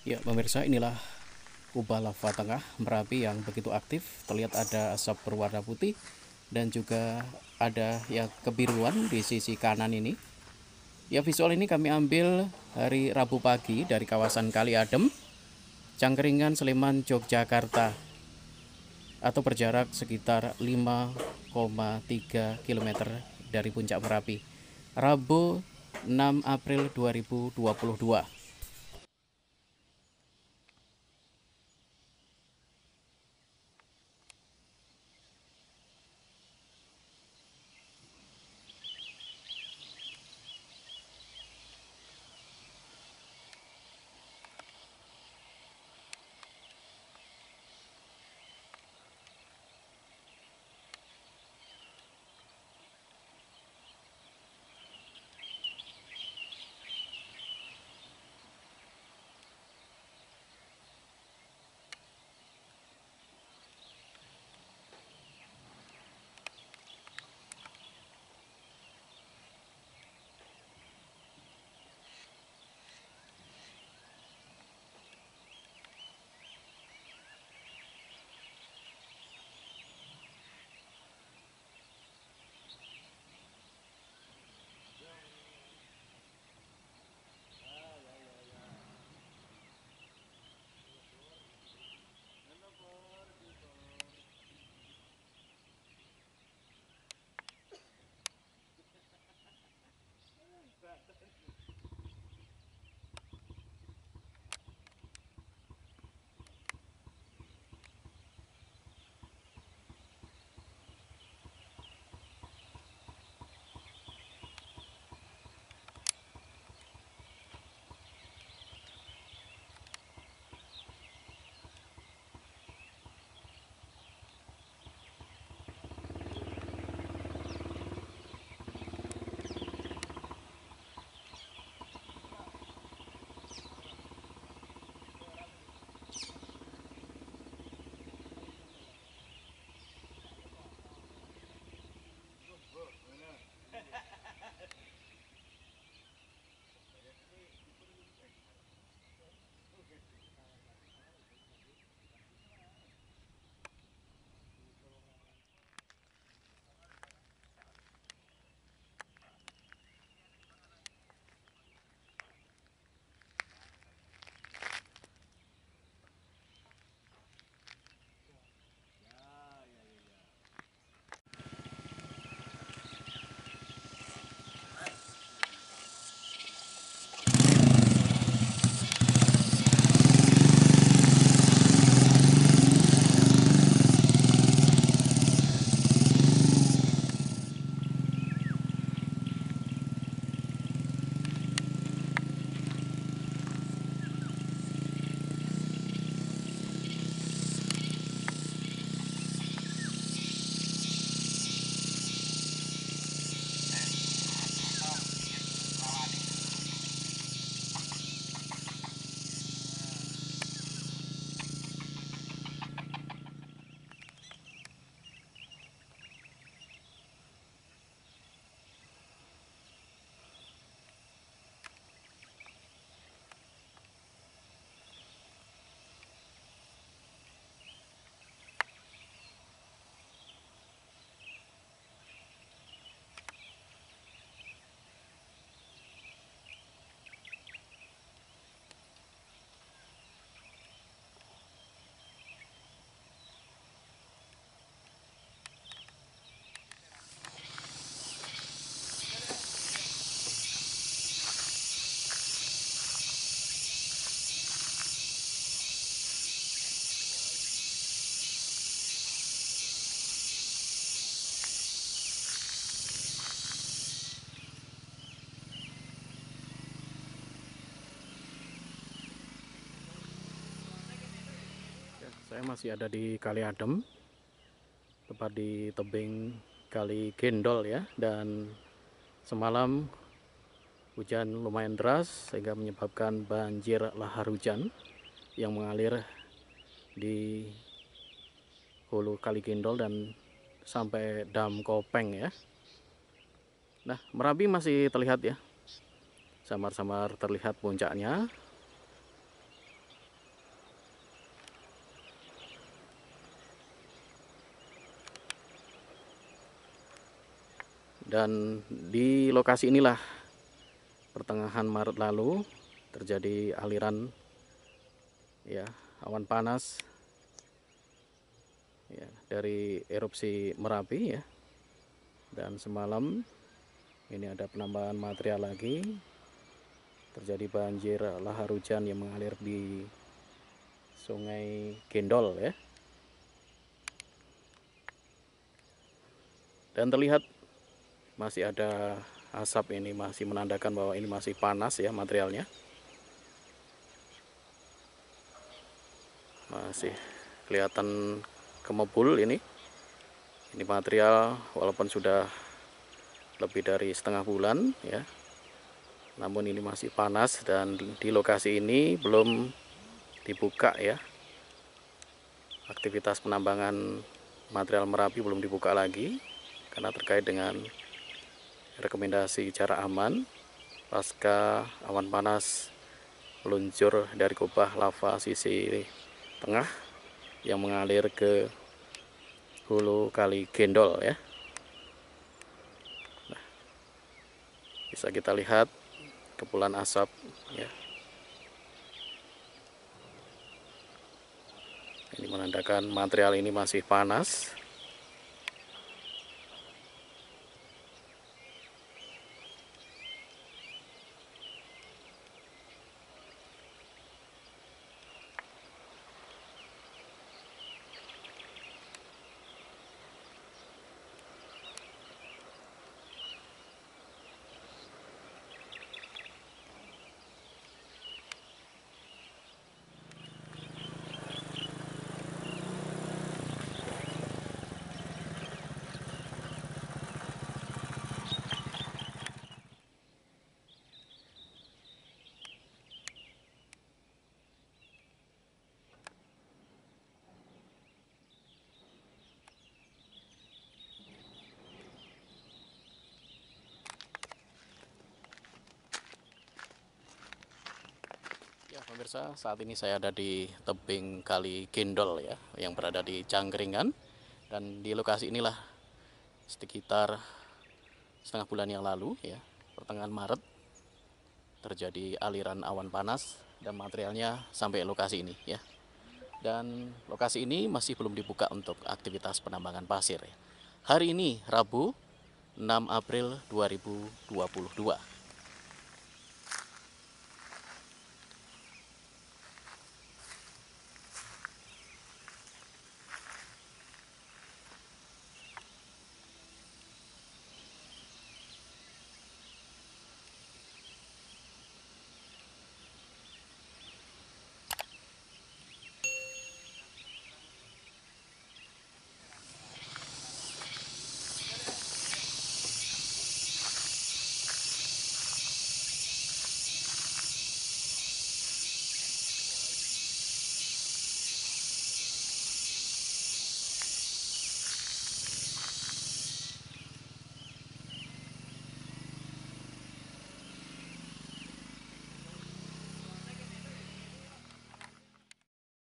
Ya pemirsa inilah kubah lava tengah Merapi yang begitu aktif terlihat ada asap berwarna putih dan juga ada ya kebiruan di sisi kanan ini ya visual ini kami ambil hari Rabu pagi dari kawasan Kali Adem Cangkeringan Sleman Yogyakarta atau berjarak sekitar 5,3 km dari puncak Merapi Rabu 6 April 2022 saya masih ada di Kali Adem tepat di tebing Kali Gendol ya dan semalam hujan lumayan deras sehingga menyebabkan banjir lahar hujan yang mengalir di hulu Kali Gendol dan sampai dam Kopeng ya Nah Merapi masih terlihat ya samar-samar terlihat puncaknya Dan di lokasi inilah pertengahan Maret lalu terjadi aliran ya awan panas ya, dari erupsi Merapi ya. Dan semalam ini ada penambahan material lagi. Terjadi banjir lahar hujan yang mengalir di Sungai Gendol ya. Dan terlihat masih ada asap ini masih menandakan bahwa ini masih panas ya materialnya masih kelihatan kemebul ini ini material walaupun sudah lebih dari setengah bulan ya namun ini masih panas dan di lokasi ini belum dibuka ya aktivitas penambangan material Merapi belum dibuka lagi karena terkait dengan rekomendasi cara aman pasca awan panas meluncur dari kubah lava sisi tengah yang mengalir ke hulu kali Gendol ya nah, bisa kita lihat kepulan asap ya ini menandakan material ini masih panas Pemirsa, saat ini saya ada di tebing Kali Gendol ya, yang berada di Cangkringan. Dan di lokasi inilah sekitar setengah bulan yang lalu ya, pertengahan Maret terjadi aliran awan panas dan materialnya sampai lokasi ini ya. Dan lokasi ini masih belum dibuka untuk aktivitas penambangan pasir ya. Hari ini Rabu 6 April 2022.